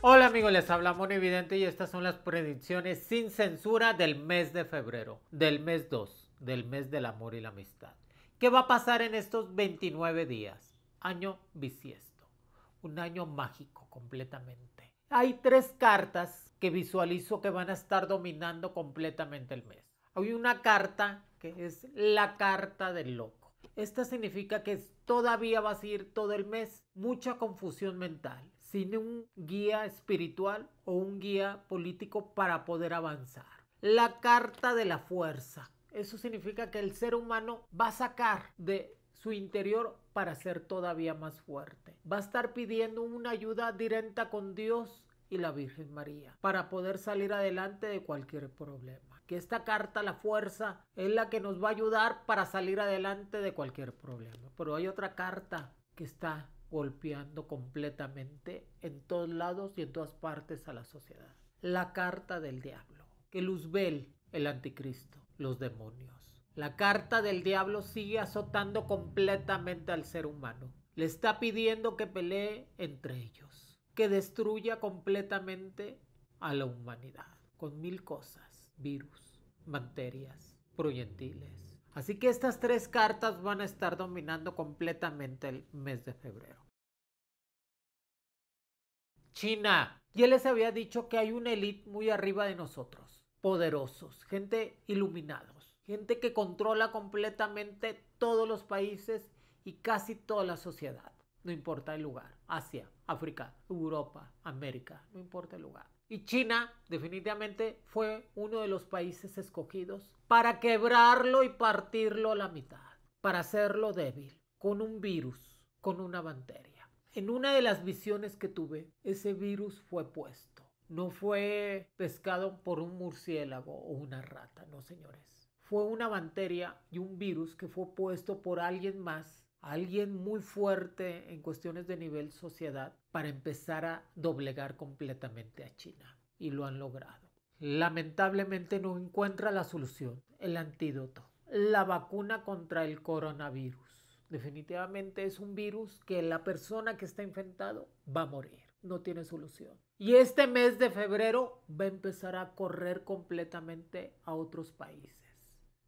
Hola amigos, les habla Mono Evidente y estas son las predicciones sin censura del mes de febrero, del mes 2, del mes del amor y la amistad. ¿Qué va a pasar en estos 29 días? Año bisiesto, un año mágico completamente. Hay tres cartas que visualizo que van a estar dominando completamente el mes. Hay una carta que es la carta del loco. Esta significa que todavía va a ir todo el mes mucha confusión mental, sin un guía espiritual o un guía político para poder avanzar. La carta de la fuerza. Eso significa que el ser humano va a sacar de su interior para ser todavía más fuerte. Va a estar pidiendo una ayuda directa con Dios y la Virgen María para poder salir adelante de cualquier problema que esta carta, la fuerza, es la que nos va a ayudar para salir adelante de cualquier problema. Pero hay otra carta que está golpeando completamente en todos lados y en todas partes a la sociedad. La carta del diablo, que Luzbel, el anticristo, los demonios. La carta del diablo sigue azotando completamente al ser humano. Le está pidiendo que pelee entre ellos, que destruya completamente a la humanidad, con mil cosas virus, bacterias, proyectiles. Así que estas tres cartas van a estar dominando completamente el mes de febrero. China. Ya les había dicho que hay una élite muy arriba de nosotros. Poderosos, gente iluminados, gente que controla completamente todos los países y casi toda la sociedad. No importa el lugar. Asia, África, Europa, América, no importa el lugar. Y China definitivamente fue uno de los países escogidos para quebrarlo y partirlo a la mitad, para hacerlo débil, con un virus, con una bacteria. En una de las visiones que tuve, ese virus fue puesto. No fue pescado por un murciélago o una rata, no señores. Fue una bacteria y un virus que fue puesto por alguien más alguien muy fuerte en cuestiones de nivel sociedad para empezar a doblegar completamente a China. Y lo han logrado. Lamentablemente no encuentra la solución, el antídoto, la vacuna contra el coronavirus. Definitivamente es un virus que la persona que está infectado va a morir, no tiene solución. Y este mes de febrero va a empezar a correr completamente a otros países.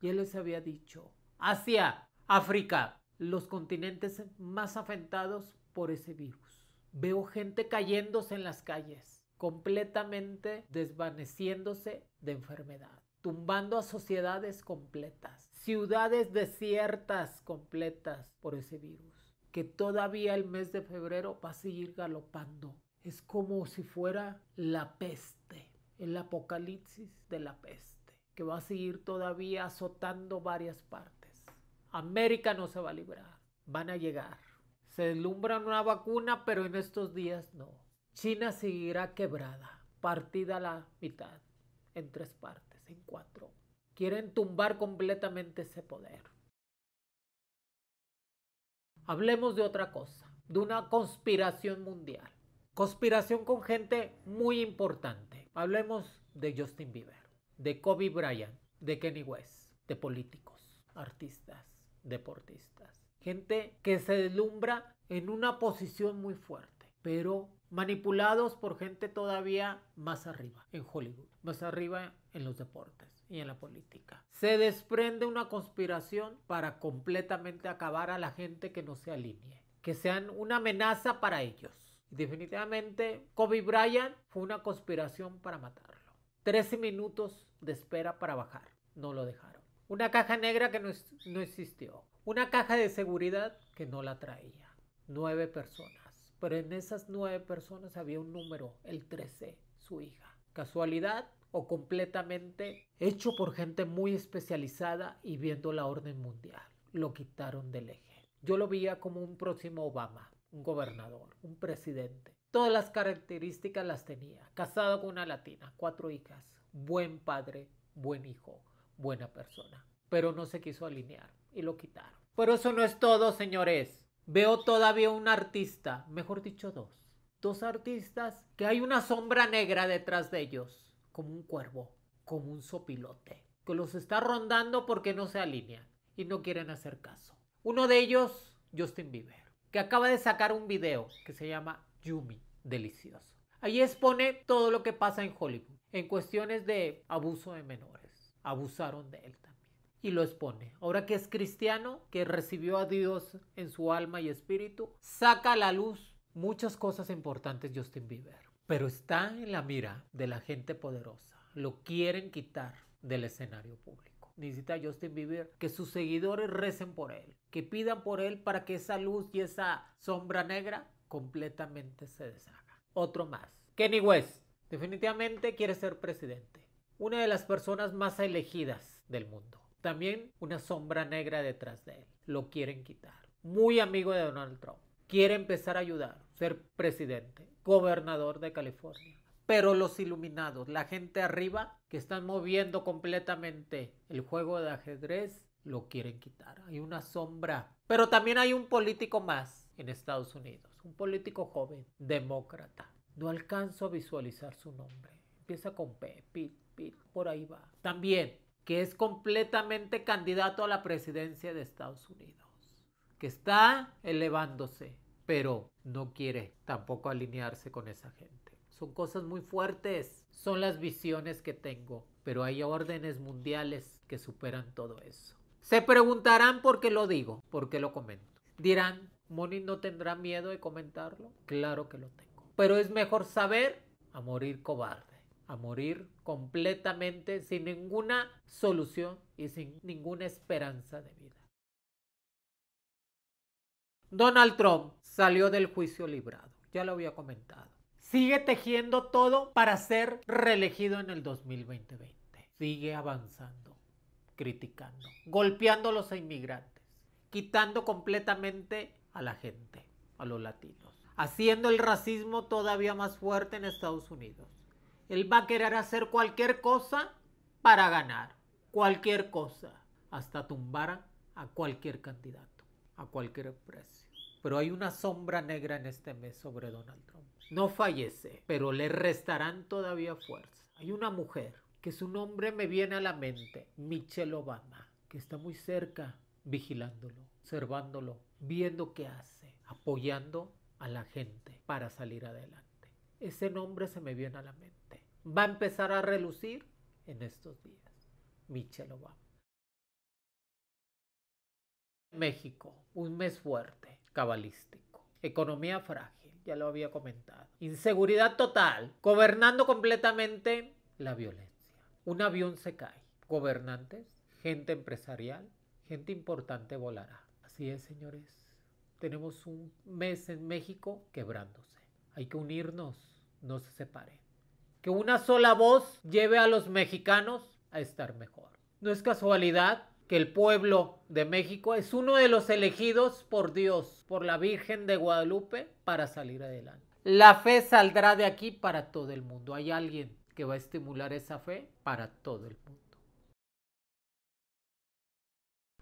Ya les había dicho, Asia, África, los continentes más afectados por ese virus. Veo gente cayéndose en las calles, completamente desvaneciéndose de enfermedad, tumbando a sociedades completas, ciudades desiertas completas por ese virus, que todavía el mes de febrero va a seguir galopando. Es como si fuera la peste, el apocalipsis de la peste, que va a seguir todavía azotando varias partes. América no se va a librar. Van a llegar. Se deslumbran una vacuna, pero en estos días no. China seguirá quebrada, partida a la mitad, en tres partes, en cuatro. Quieren tumbar completamente ese poder. Hablemos de otra cosa, de una conspiración mundial. Conspiración con gente muy importante. Hablemos de Justin Bieber, de Kobe Bryant, de Kenny West, de políticos, artistas deportistas. Gente que se deslumbra en una posición muy fuerte, pero manipulados por gente todavía más arriba en Hollywood, más arriba en los deportes y en la política. Se desprende una conspiración para completamente acabar a la gente que no se alinee, que sean una amenaza para ellos. Definitivamente, Kobe Bryant fue una conspiración para matarlo. Trece minutos de espera para bajar. No lo dejaron. Una caja negra que no, no existió. Una caja de seguridad que no la traía. Nueve personas. Pero en esas nueve personas había un número, el 13, su hija. ¿Casualidad? o completamente hecho por gente muy especializada y viendo la orden mundial. Lo quitaron del eje. Yo lo veía como un próximo Obama, un gobernador, un presidente. Todas las características las tenía. Casado con una latina, cuatro hijas, buen padre, buen hijo, buena persona, pero no se quiso alinear y lo quitaron. Pero eso no es todo, señores. Veo todavía un artista, mejor dicho dos, dos artistas que hay una sombra negra detrás de ellos, como un cuervo, como un sopilote, que los está rondando porque no se alinean y no quieren hacer caso. Uno de ellos, Justin Bieber, que acaba de sacar un video que se llama Yumi, delicioso. Ahí expone todo lo que pasa en Hollywood en cuestiones de abuso de menores abusaron de él también. Y lo expone. Ahora que es cristiano, que recibió a Dios en su alma y espíritu, saca a la luz muchas cosas importantes Justin Bieber. Pero está en la mira de la gente poderosa. Lo quieren quitar del escenario público necesita Justin Bieber, que sus seguidores recen por él, que pidan por él para que esa luz y esa sombra negra completamente se deshaga. Otro más. Kenny West definitivamente quiere ser presidente una de las personas más elegidas del mundo. También una sombra negra detrás de él. Lo quieren quitar. Muy amigo de Donald Trump. Quiere empezar a ayudar, ser presidente, gobernador de California. Pero los iluminados, la gente arriba que están moviendo completamente el juego de ajedrez, lo quieren quitar. Hay una sombra. Pero también hay un político más en Estados Unidos. Un político joven, demócrata. No alcanzo a visualizar su nombre. Empieza con P, por ahí va. También, que es completamente candidato a la presidencia de Estados Unidos, que está elevándose, pero no quiere tampoco alinearse con esa gente. Son cosas muy fuertes, son las visiones que tengo, pero hay órdenes mundiales que superan todo eso. Se preguntarán por qué lo digo, por qué lo comento. Dirán, Moni no tendrá miedo de comentarlo. Claro que lo tengo. Pero es mejor saber a morir cobarde a morir completamente sin ninguna solución y sin ninguna esperanza de vida. Donald Trump salió del juicio librado, ya lo había comentado. Sigue tejiendo todo para ser reelegido en el 2020. Sigue avanzando, criticando, golpeando a los inmigrantes, quitando completamente a la gente, a los latinos, haciendo el racismo todavía más fuerte en Estados Unidos él va a querer hacer cualquier cosa para ganar, cualquier cosa, hasta tumbar a cualquier candidato, a cualquier precio. Pero hay una sombra negra en este mes sobre Donald Trump. No fallece, pero le restarán todavía fuerza. Hay una mujer que su nombre me viene a la mente, Michelle Obama, que está muy cerca, vigilándolo, observándolo, viendo qué hace, apoyando a la gente para salir adelante. Ese nombre se me viene a la mente. Va a empezar a relucir en estos días. Michelle Obama. México, un mes fuerte, cabalístico. Economía frágil, ya lo había comentado. Inseguridad total, gobernando completamente la violencia. Un avión se cae. Gobernantes, gente empresarial, gente importante volará. Así es, señores. Tenemos un mes en México quebrándose. Hay que unirnos, no se separe. Que una sola voz lleve a los mexicanos a estar mejor. No es casualidad que el pueblo de México es uno de los elegidos por Dios, por la Virgen de Guadalupe, para salir adelante. La fe saldrá de aquí para todo el mundo. Hay alguien que va a estimular esa fe para todo el mundo.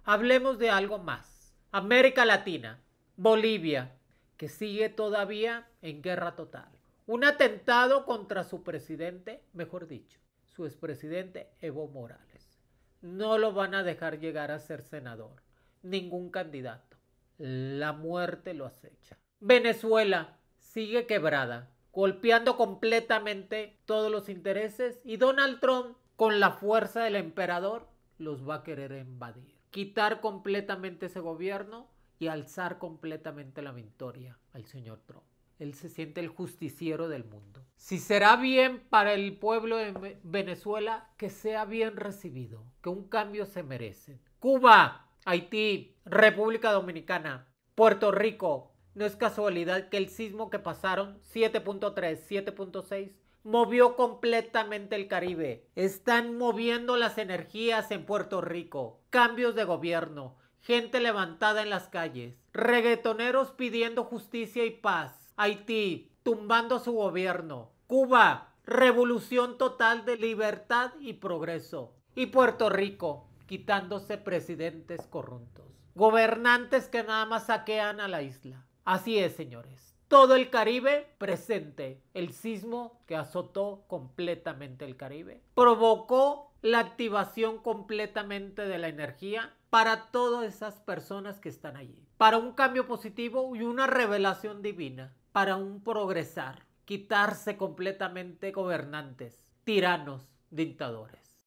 Hablemos de algo más. América Latina, Bolivia, que sigue todavía en guerra total. Un atentado contra su presidente, mejor dicho, su expresidente Evo Morales. No lo van a dejar llegar a ser senador, ningún candidato. La muerte lo acecha. Venezuela sigue quebrada, golpeando completamente todos los intereses y Donald Trump, con la fuerza del emperador, los va a querer invadir. Quitar completamente ese gobierno y alzar completamente la victoria al señor Trump. Él se siente el justiciero del mundo. Si será bien para el pueblo de Venezuela, que sea bien recibido, que un cambio se merece. Cuba, Haití, República Dominicana, Puerto Rico. No es casualidad que el sismo que pasaron, 7.3, 7.6, movió completamente el Caribe. Están moviendo las energías en Puerto Rico, cambios de gobierno, gente levantada en las calles, reggaetoneros pidiendo justicia y paz Haití, tumbando su gobierno. Cuba, revolución total de libertad y progreso. Y Puerto Rico, quitándose presidentes corruptos. Gobernantes que nada más saquean a la isla. Así es, señores. Todo el Caribe presente. El sismo que azotó completamente el Caribe. Provocó la activación completamente de la energía para todas esas personas que están allí. Para un cambio positivo y una revelación divina para un progresar, quitarse completamente gobernantes, tiranos, dictadores.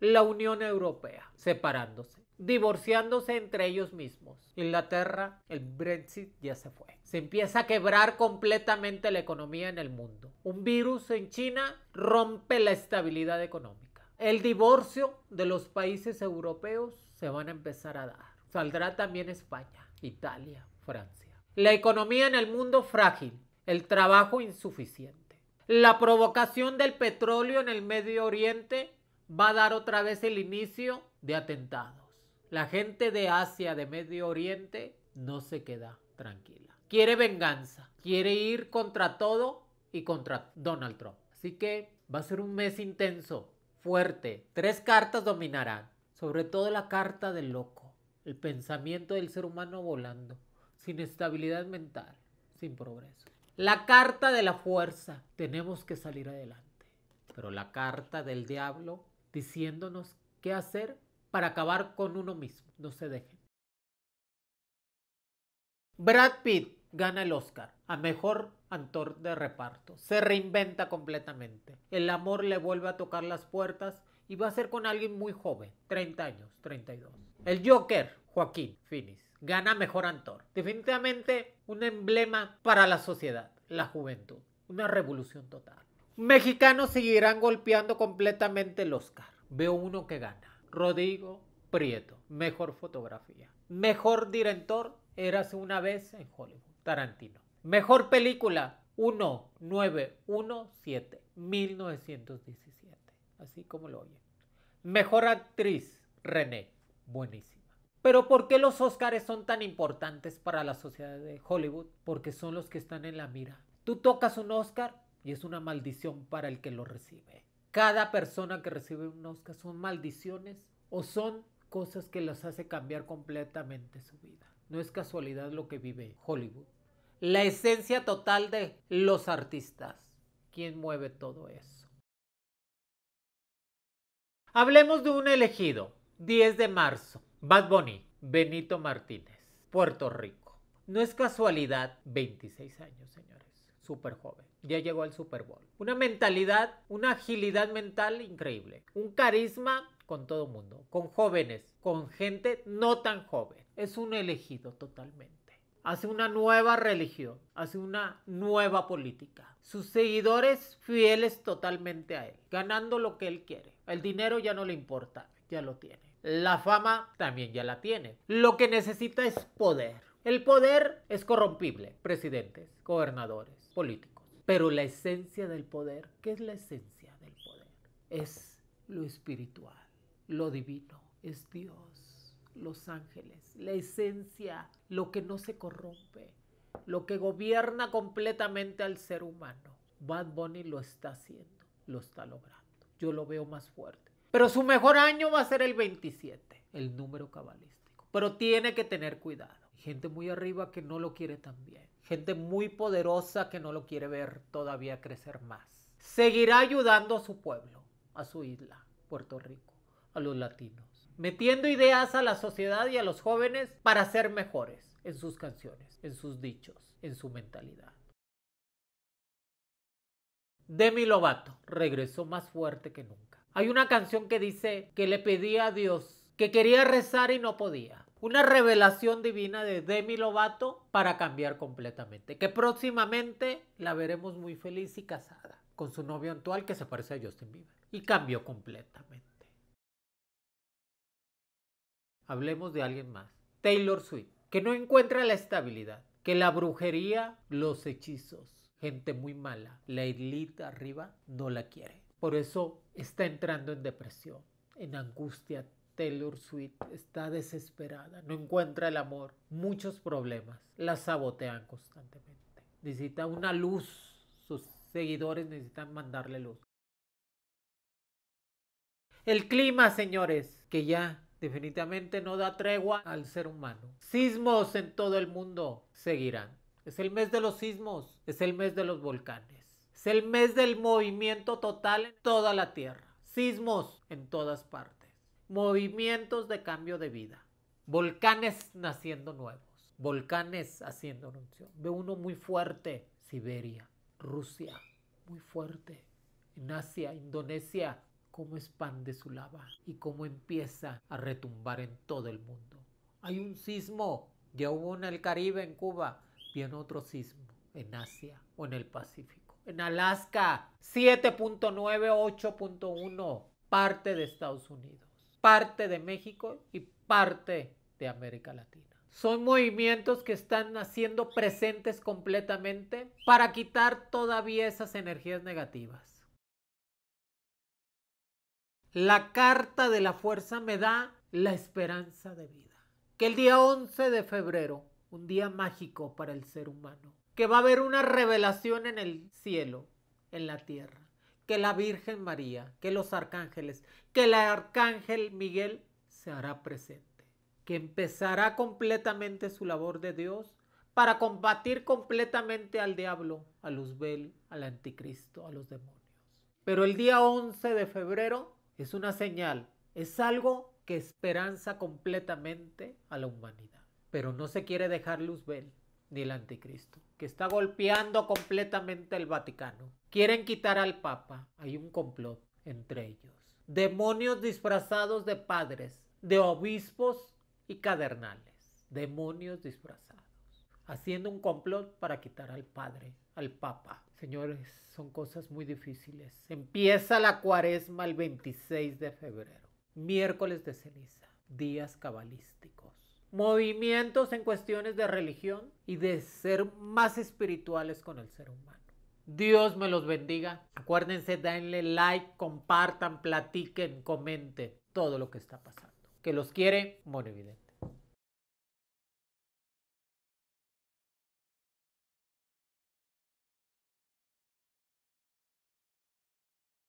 La Unión Europea separándose, divorciándose entre ellos mismos. Inglaterra, el Brexit ya se fue. Se empieza a quebrar completamente la economía en el mundo. Un virus en China rompe la estabilidad económica. El divorcio de los países europeos se van a empezar a dar. Saldrá también España, Italia, Francia. La economía en el mundo frágil, el trabajo insuficiente. La provocación del petróleo en el Medio Oriente va a dar otra vez el inicio de atentados. La gente de Asia, de Medio Oriente, no se queda tranquila. Quiere venganza, quiere ir contra todo y contra Donald Trump. Así que va a ser un mes intenso, fuerte. Tres cartas dominarán, sobre todo la carta del loco, el pensamiento del ser humano volando sin estabilidad mental, sin progreso. La carta de la fuerza, tenemos que salir adelante. Pero la carta del diablo diciéndonos qué hacer para acabar con uno mismo, no se dejen. Brad Pitt gana el Oscar a mejor actor de reparto. Se reinventa completamente. El amor le vuelve a tocar las puertas y va a ser con alguien muy joven, 30 años, 32. El Joker, Joaquín Phoenix gana mejor actor. Definitivamente un emblema para la sociedad, la juventud. Una revolución total. Mexicanos seguirán golpeando completamente el Oscar. Veo uno que gana. Rodrigo Prieto. Mejor fotografía. Mejor director. Érase una vez en Hollywood. Tarantino. Mejor película. 1917. 1917. Así como lo oyen. Mejor actriz. René. Buenísimo. Pero ¿por qué los Oscars son tan importantes para la sociedad de Hollywood? Porque son los que están en la mira. Tú tocas un Óscar y es una maldición para el que lo recibe. Cada persona que recibe un Óscar son maldiciones o son cosas que las hace cambiar completamente su vida. No es casualidad lo que vive Hollywood. La esencia total de los artistas. ¿Quién mueve todo eso? Hablemos de un elegido, 10 de marzo. Bad Bunny, Benito Martínez, Puerto Rico. No es casualidad, 26 años, señores. Súper joven. Ya llegó al Super Bowl. Una mentalidad, una agilidad mental increíble. Un carisma con todo mundo. Con jóvenes, con gente no tan joven. Es un elegido totalmente hace una nueva religión, hace una nueva política. Sus seguidores fieles totalmente a él, ganando lo que él quiere. El dinero ya no le importa, ya lo tiene. La fama también ya la tiene. Lo que necesita es poder. El poder es corrompible. Presidentes, gobernadores, políticos. Pero la esencia del poder, ¿qué es la esencia del poder? Es lo espiritual, lo divino, es Dios, los ángeles, la esencia, lo que no se corrompe, lo que gobierna completamente al ser humano. Bad Bunny lo está haciendo, lo está logrando. Yo lo veo más fuerte. Pero su mejor año va a ser el 27, el número cabalístico. Pero tiene que tener cuidado. Gente muy arriba que no lo quiere tan bien. Gente muy poderosa que no lo quiere ver todavía crecer más. Seguirá ayudando a su pueblo, a su isla, Puerto Rico, a los latinos. Metiendo ideas a la sociedad y a los jóvenes para ser mejores en sus canciones, en sus dichos, en su mentalidad. Demi Lovato regresó más fuerte que nunca. Hay una canción que dice que le pedía a Dios, que quería rezar y no podía. Una revelación divina de Demi Lovato para cambiar completamente. Que próximamente la veremos muy feliz y casada con su novio actual que se parece a Justin Bieber. Y cambió completamente. Hablemos de alguien más. Taylor Swift, que no encuentra la estabilidad, que la brujería, los hechizos, gente muy mala, la elite arriba no la quiere. Por eso está entrando en depresión, en angustia. Taylor Swift está desesperada, no encuentra el amor, muchos problemas, la sabotean constantemente. Necesita una luz, sus seguidores necesitan mandarle luz. El clima, señores, que ya definitivamente no da tregua al ser humano. Sismos en todo el mundo seguirán. Es el mes de los sismos, es el mes de los volcanes. Es el mes del movimiento total en toda la Tierra. Sismos en todas partes. Movimientos de cambio de vida. Volcanes naciendo nuevos. Volcanes haciendo anuncio. Ve uno muy fuerte. Siberia, Rusia, muy fuerte. En Asia, Indonesia, cómo expande su lava y cómo empieza a retumbar en todo el mundo. Hay un sismo. Ya hubo en el Caribe, en Cuba. Viene otro sismo en Asia o en el Pacífico en Alaska, 7.9, 8.1, parte de Estados Unidos, parte de México y parte de América Latina. Son movimientos que están haciendo presentes completamente para quitar todavía esas energías negativas. La carta de la fuerza me da la esperanza de vida. Que el día 11 de febrero, un día mágico para el ser humano, que va a haber una revelación en el cielo, en la tierra, que la Virgen María, que los arcángeles, que el arcángel Miguel se hará presente, que empezará completamente su labor de Dios para combatir completamente al diablo, a Luzbel, al anticristo, a los demonios. Pero el día 11 de febrero es una señal, es algo que esperanza completamente a la humanidad. Pero no se quiere dejar Luzbel ni el anticristo que está golpeando completamente el Vaticano. Quieren quitar al Papa. Hay un complot entre ellos. Demonios disfrazados de padres, de obispos y cadernales. Demonios disfrazados. Haciendo un complot para quitar al padre, al papa. Señores, son cosas muy difíciles. Empieza la cuaresma el 26 de febrero. Miércoles de ceniza. Días cabalísticos movimientos en cuestiones de religión y de ser más espirituales con el ser humano. Dios me los bendiga. Acuérdense, denle like, compartan, platiquen, comenten todo lo que está pasando. Que los quiere, monivide